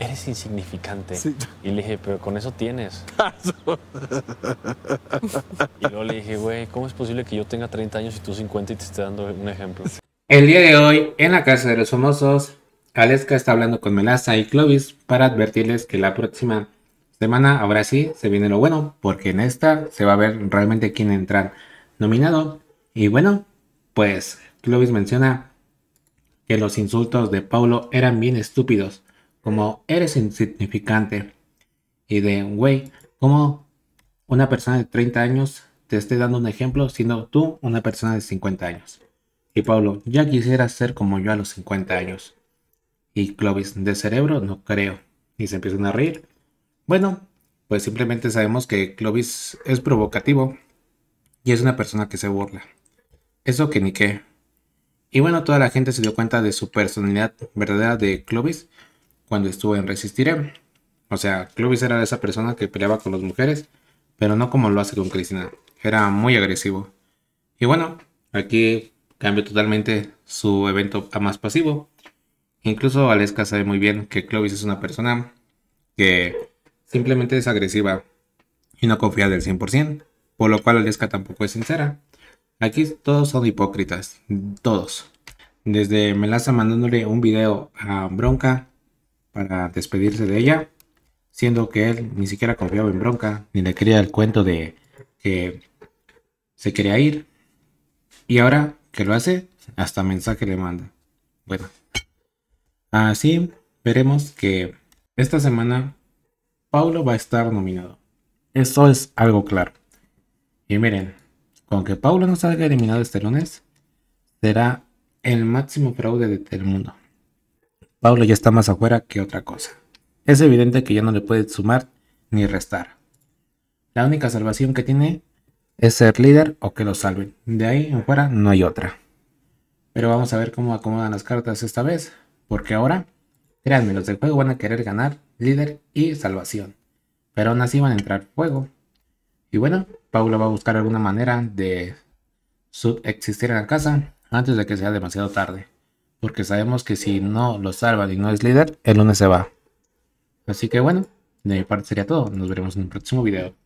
eres insignificante. Y le dije, pero con eso tienes. Ah, y luego le dije, güey, ¿cómo es posible que yo tenga 30 años y tú 50 y te esté dando un ejemplo? El día de hoy, en la Casa de los Famosos, Aleska está hablando con Melaza y Clovis para advertirles que la próxima semana, ahora sí, se viene lo bueno, porque en esta se va a ver realmente quién entrar nominado. Y bueno, pues Clovis menciona que los insultos de Paulo eran bien estúpidos como eres insignificante y de, güey, como una persona de 30 años te esté dando un ejemplo siendo tú una persona de 50 años. Y Pablo, ya quisiera ser como yo a los 50 años. Y Clovis, de cerebro no creo. Y se empiezan a reír. Bueno, pues simplemente sabemos que Clovis es provocativo y es una persona que se burla. Eso que ni qué. Y bueno, toda la gente se dio cuenta de su personalidad verdadera de Clovis cuando estuvo en Resistiré. O sea, Clovis era esa persona que peleaba con las mujeres, pero no como lo hace con Cristina. Era muy agresivo. Y bueno, aquí cambió totalmente su evento a más pasivo. Incluso Aleska sabe muy bien que Clovis es una persona que simplemente es agresiva y no confía del 100%, por lo cual Aleska tampoco es sincera. Aquí todos son hipócritas, todos. Desde Melaza mandándole un video a Bronca, para despedirse de ella, siendo que él ni siquiera confiaba en Bronca, ni le quería el cuento de que se quería ir. Y ahora que lo hace, hasta mensaje le manda. Bueno, así veremos que esta semana Paulo va a estar nominado. Eso es algo claro. Y miren, con que Paulo no salga eliminado este lunes, será el máximo fraude del mundo. Pablo ya está más afuera que otra cosa. Es evidente que ya no le puede sumar ni restar. La única salvación que tiene es ser líder o que lo salven. De ahí en fuera no hay otra. Pero vamos a ver cómo acomodan las cartas esta vez, porque ahora, créanme, los del juego van a querer ganar líder y salvación. Pero aún así van a entrar juego. Y bueno, Paula va a buscar alguna manera de sub-existir en la casa antes de que sea demasiado tarde porque sabemos que si no lo salvan y no es líder, el lunes se va. Así que bueno, de mi parte sería todo. Nos veremos en un próximo video.